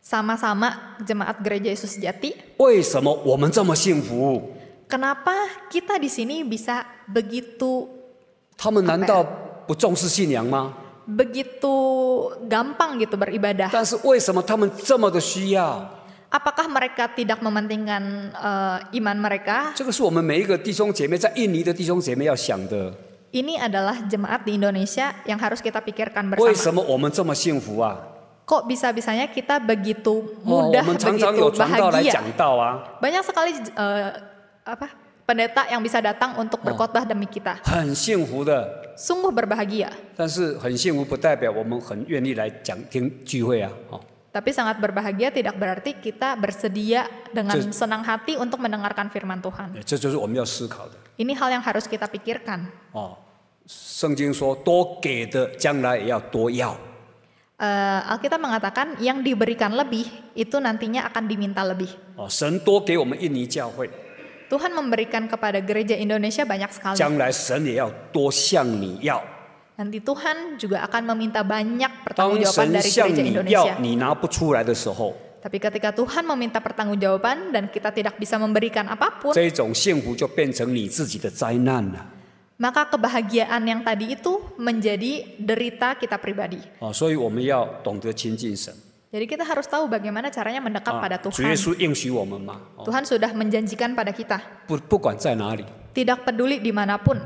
sama-sama jemaat gereja Yesus sejati. Kenapa kita di sini bisa begitu? Begitu gampang gitu beribadah. Apakah mereka tidak mementingkan uh, iman mereka? Ini adalah jemaat di Indonesia yang harus kita pikirkan bersama kok bisa-bisanya kita begitu oh, mudah oh, begitu bahagia. Ah. Banyak sekali uh, apa pendeta yang bisa datang untuk ah. berkhotbah demi kita. Sungguh berbahagia. Tapi sangat berbahagia tidak berarti kita bersedia dengan senang hati untuk mendengarkan firman Tuhan. Ya, Ini hal yang harus kita pikirkan. 圣经说：“多给的，将来也要多要。” oh, uh, Alkitab mengatakan yang diberikan lebih itu nantinya akan diminta lebih. Oh, Tuhan memberikan kepada gereja Indonesia banyak sekali. Nanti Tuhan juga akan meminta banyak pertanggungjawaban dari gereja 你 Indonesia. Tapi ketika Tuhan meminta pertanggungjawaban dan kita tidak bisa memberikan apapun, 这种幸福就变成你自己的灾难了。maka kebahagiaan yang tadi itu menjadi derita kita pribadi. Oh, jadi kita harus tahu bagaimana caranya mendekat ah, pada Tuhan. Tuhan sudah menjanjikan pada kita. Tidak peduli dimanapun.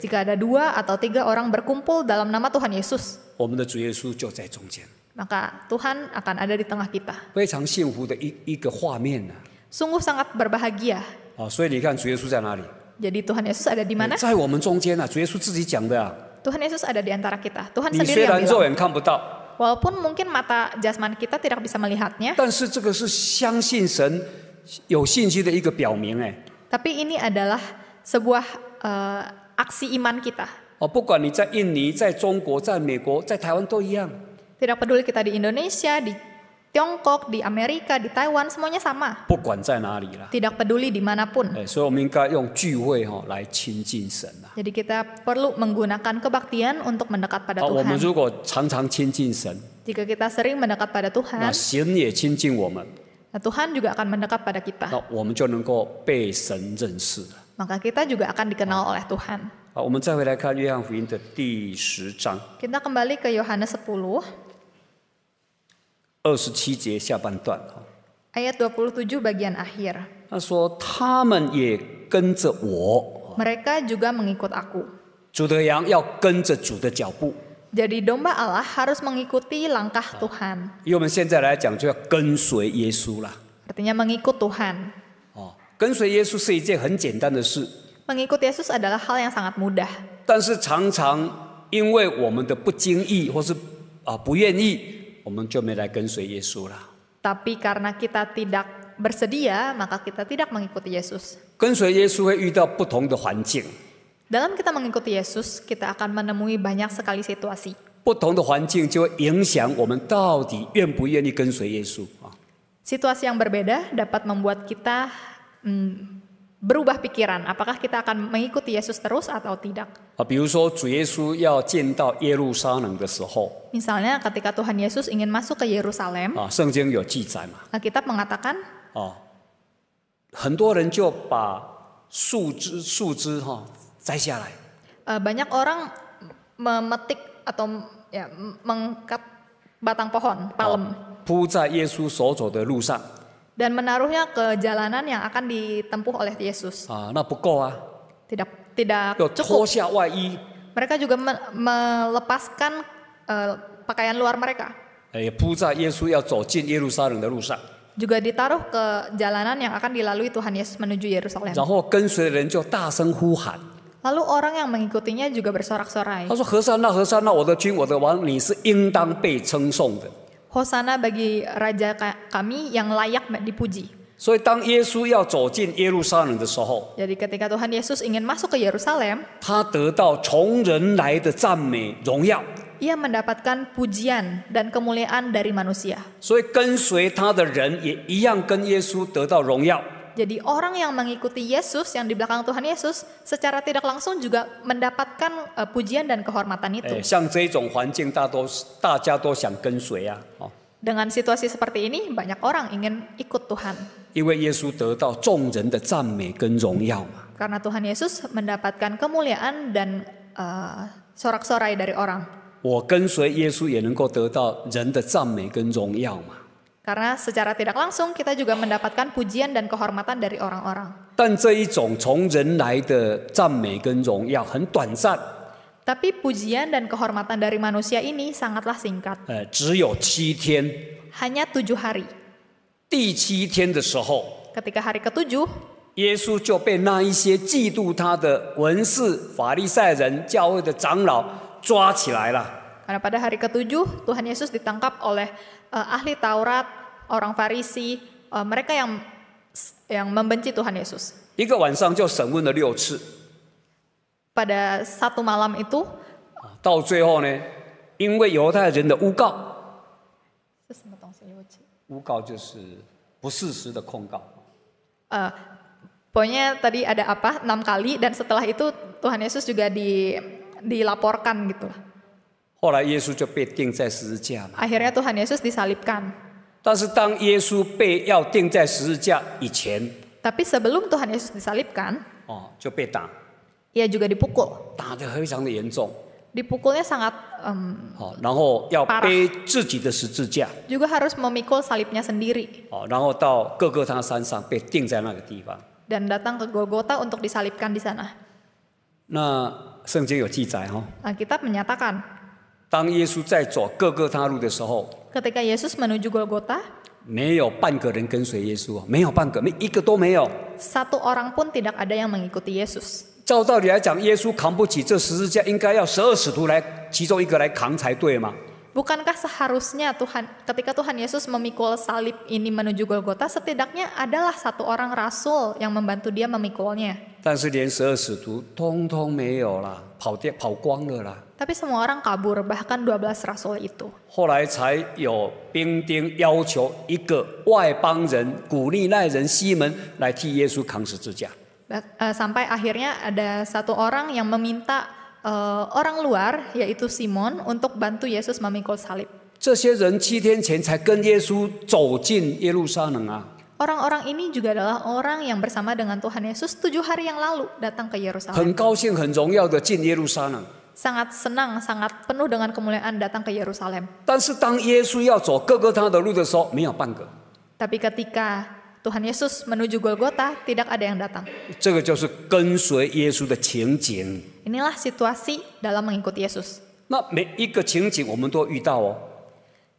Jika ada dua atau tiga orang berkumpul dalam nama Tuhan Yesus. Maka Tuhan akan ada di tengah kita. Sungguh sangat berbahagia. 啊，所以你看主耶稣在哪里？jadi Tuhan Yesus ada di mana? Di Tuhan Yesus ada di antara kita. Tuhan sendiri yang bilang. Walaupun mungkin mata jasman kita tidak bisa melihatnya. Tapi ini adalah sebuah uh, aksi iman kita. tidak peduli kita di Indonesia, di Tiongkok, di Amerika, di Taiwan semuanya sama. Tidak peduli dimanapun. Jadi kita perlu menggunakan kebaktian untuk mendekat pada Tuhan. Jika kita sering mendekat pada Tuhan, Tuhan juga akan mendekat pada kita. Maka kita juga akan dikenal oleh Tuhan. kita kembali ke Yohanes 10. 二十七节下半段哈。Ayat tujuh bagian akhir. 他说他们也跟着我。Mereka juga mengikut aku。主的羊要跟着主的脚步。Jadi domba Allah harus mengikuti langkah Tuhan. mengikut Tuhan. Yesus adalah hal yang sangat mudah. Tapi karena kita tidak bersedia, maka kita tidak mengikuti Yesus. Dalam kita mengikuti Yesus, kita akan menemui banyak sekali situasi. Situasi yang berbeda dapat membuat kita hmm, berubah pikiran, apakah kita akan mengikuti Yesus terus atau tidak? Uh, Misalnya ketika Tuhan Yesus ingin masuk ke Yerusalem, Alkitab mengatakan, Banyak orang memetik atau ya mengkat batang pohon palem. 铺在耶稣所走的路上。dan menaruhnya ke jalanan yang akan ditempuh oleh Yesus. Ah, nah bukau, ah. Tidak tidak cukup. Mereka juga me melepaskan uh, pakaian luar mereka. Eh, ya, juga ditaruh ke jalanan yang akan dilalui Tuhan Yesus menuju Yerusalem. Lalu orang yang mengikutinya juga bersorak-sorai. Hosana bagi raja kami yang layak dipuji. Jadi ketika Tuhan Yesus ingin masuk ke Yerusalem, ia mendapatkan pujian dan kemuliaan dari manusia. 所以跟随他的人也一样跟耶稣得到荣耀。jadi orang yang mengikuti Yesus yang di belakang Tuhan Yesus secara tidak langsung juga mendapatkan uh, pujian dan kehormatan itu. Dengan situasi seperti ini banyak orang ingin ikut Tuhan. Karena Tuhan Yesus mendapatkan kemuliaan dan uh, sorak-sorai dari orang. 我跟随耶稣也能够得到人的赞美跟荣耀嘛。karena secara tidak langsung kita juga mendapatkan pujian dan kehormatan dari orang-orang. Tapi ya, pujian dan kehormatan dari manusia ini sangatlah singkat. Hanya tujuh hari. Ketika hari ketujuh, 耶稣就被那一些嫉妒他的文士、法利赛人、教会的长老抓起来了。karena pada hari ketujuh Tuhan Yesus ditangkap oleh uh, ahli Taurat, orang Farisi, uh, mereka yang yang membenci Tuhan Yesus. Pada satu malam itu, uh, pokoknya tadi ada apa enam kali dan setelah itu Tuhan Yesus juga di dilaporkan gitu Akhirnya Tuhan Yesus disalibkan. Tapi sebelum Tuhan Yesus disalibkan, 哦，就被打，ia juga dipukul. dipukulnya sangat Parah. harus memikul salibnya sendiri dan datang ke Golgota untuk disalibkan di sana. Alkitab menyatakan 当耶稣在走各各他路的时候，ketika Yesus menuju Golgota，没有半个人跟随耶稣，没有半个，没一个都没有。satu orang pun tidak ada yang mengikuti Yesus。照道理来讲，耶稣扛不起这十字架，应该要十二使徒来其中一个来扛才对嘛。Bukankah seharusnya Tuhan ketika Tuhan Yesus memikul salib ini menuju Golgota setidaknya adalah satu orang rasul yang membantu dia memikulnya. 但是连十二使徒通通没有啦，跑掉跑光了啦。tapi semua orang kabur bahkan 12 rasul itu. Eh, sampai akhirnya ada satu orang yang meminta uh, orang luar yaitu Simon untuk bantu Yesus memikul salib. orang orang ini juga adalah orang yang bersama dengan Tuhan Yesus tujuh hari yang lalu datang ke Yerusalem. 很高兴、很荣耀的进耶路撒冷。sangat senang, sangat penuh dengan kemuliaan datang ke Yerusalem. Tapi ketika Tuhan Yesus menuju Golgota, tidak ada yang datang. Inilah situasi dalam mengikuti Yesus.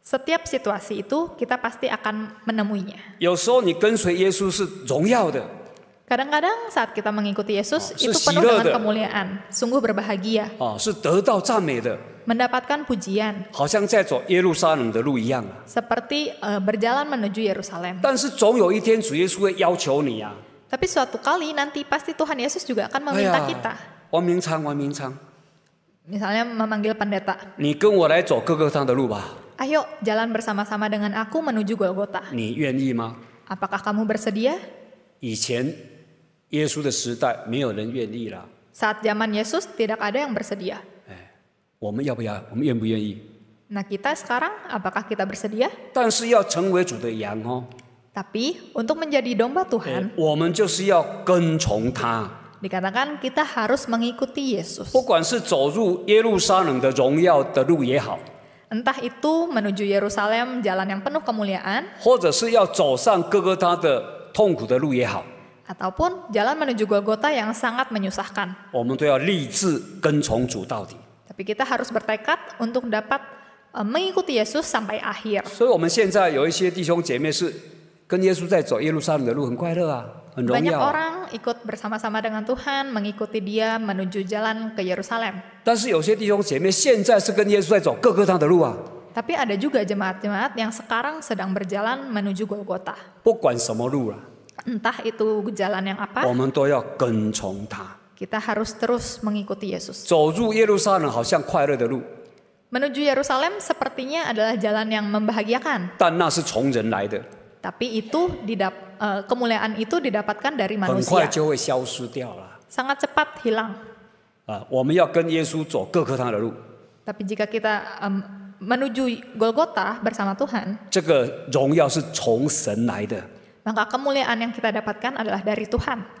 Setiap situasi itu kita pasti akan menemuinya. Kadang-kadang saat kita mengikuti Yesus oh, itu penuh dengan kemuliaan, sungguh berbahagia. Oh, mendapatkan pujian. Seperti uh, berjalan menuju Yerusalem. Ya. Tapi suatu kali nanti pasti Tuhan Yesus juga akan meminta Ayah, kita. Misalnya memanggil pendeta. Ayo jalan bersama-sama dengan aku menuju Golgota. Apakah kamu bersedia? 以前耶稣的时代没有人愿意了。Saat zaman Yesus tidak ada yang bersedia. Eh，我们要不要？我们愿不愿意？Nah kita sekarang apakah kita bersedia? untuk menjadi domba Tuhan, Dikatakan kita harus mengikuti Yesus. Entah itu menuju Yerusalem jalan yang penuh kemuliaan. 或者是要走上各各他的痛苦的路也好。ataupun jalan menuju Golgota yang sangat menyusahkan. Tapi kita harus bertekad untuk dapat e, mengikuti Yesus sampai akhir. Banyak orang ikut bersama-sama dengan Tuhan, mengikuti Dia menuju jalan ke Yerusalem. Tapi ada juga jemaat-jemaat yang sekarang sedang berjalan menuju Golgota. 不管什么路了。Entah itu jalan yang apa. Kita harus terus mengikuti Yesus. 走入耶路撒冷好像快乐的路。Menuju Yerusalem sepertinya adalah jalan yang membahagiakan. Tapi itu didap, uh, kemuliaan itu didapatkan dari manusia. Sangat cepat hilang. Ah, Tapi jika kita um, menuju Golgota bersama Tuhan, maka kemuliaan yang kita dapatkan adalah dari Tuhan.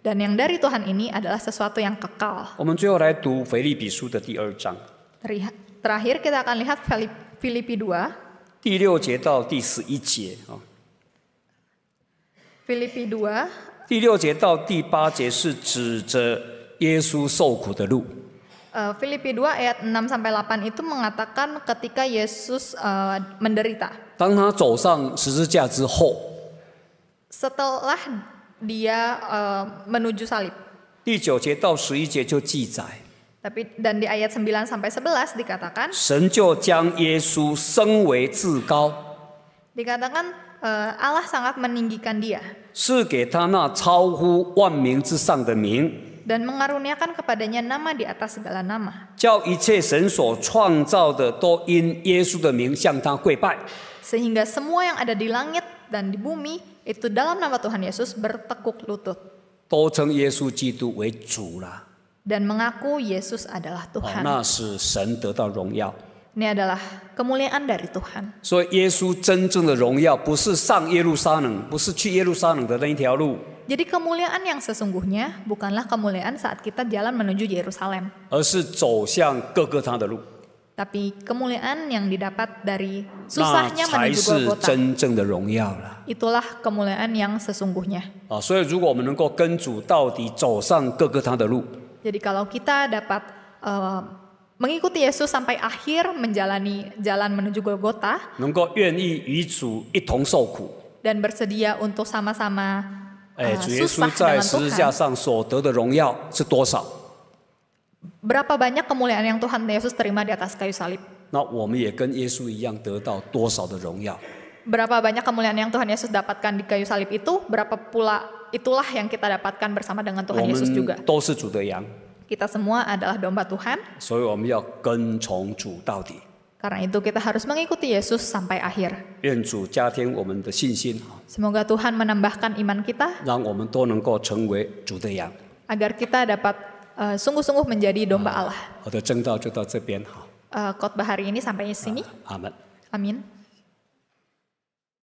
Dan yang dari Tuhan ini adalah sesuatu yang kekal. Terakhir kita akan lihat Filipi 2. Filipi 2. Filipi 2 ayat 6 sampai 8 itu mengatakan ketika Yesus eh, menderita. 当他走上十字架之后，Setelah dia menuju salib，第九节到十一节就记载，Tapi dan di ayat s a sampai sebelas dikatakan，神就将耶稣升为至高，Dikatakan Allah sangat meninggikan dia，是给他那超乎万民之上的名。dan mengaruniakan kepadanya nama di atas segala nama. Sehingga semua yang ada di langit dan di bumi itu dalam nama Tuhan Yesus bertekuk lutut. Dan mengaku Yesus adalah Tuhan. Oh, ini adalah kemuliaan dari Tuhan. 所以耶稣真正的荣耀不是上耶路撒冷，不是去耶路撒冷的那一条路。jadi kemuliaan yang sesungguhnya bukanlah kemuliaan saat kita jalan menuju Yerusalem. Tapi kemuliaan yang didapat dari susahnya menuju Golgota. Itulah kemuliaan yang sesungguhnya. Jadi kalau kita dapat uh, mengikuti Yesus sampai akhir menjalani jalan menuju Golgota, dan bersedia untuk sama-sama Berapa banyak kemuliaan yang Tuhan Yesus terima di atas kayu salib? Berapa banyak kemuliaan yang Tuhan Yesus dapatkan di kayu salib itu? Berapa pula itulah yang kita dapatkan bersama dengan Tuhan Yesus juga. Kita semua adalah domba Tuhan. Jadi, kita Tuhan karena itu kita harus mengikuti Yesus sampai akhir. Semoga Tuhan menambahkan iman kita. Agar kita dapat eh, sungguh-sungguh uh, sungguh -sungguh menjadi domba Allah. Uh, khotbah hari ini sampai di sini. Amin. Amin.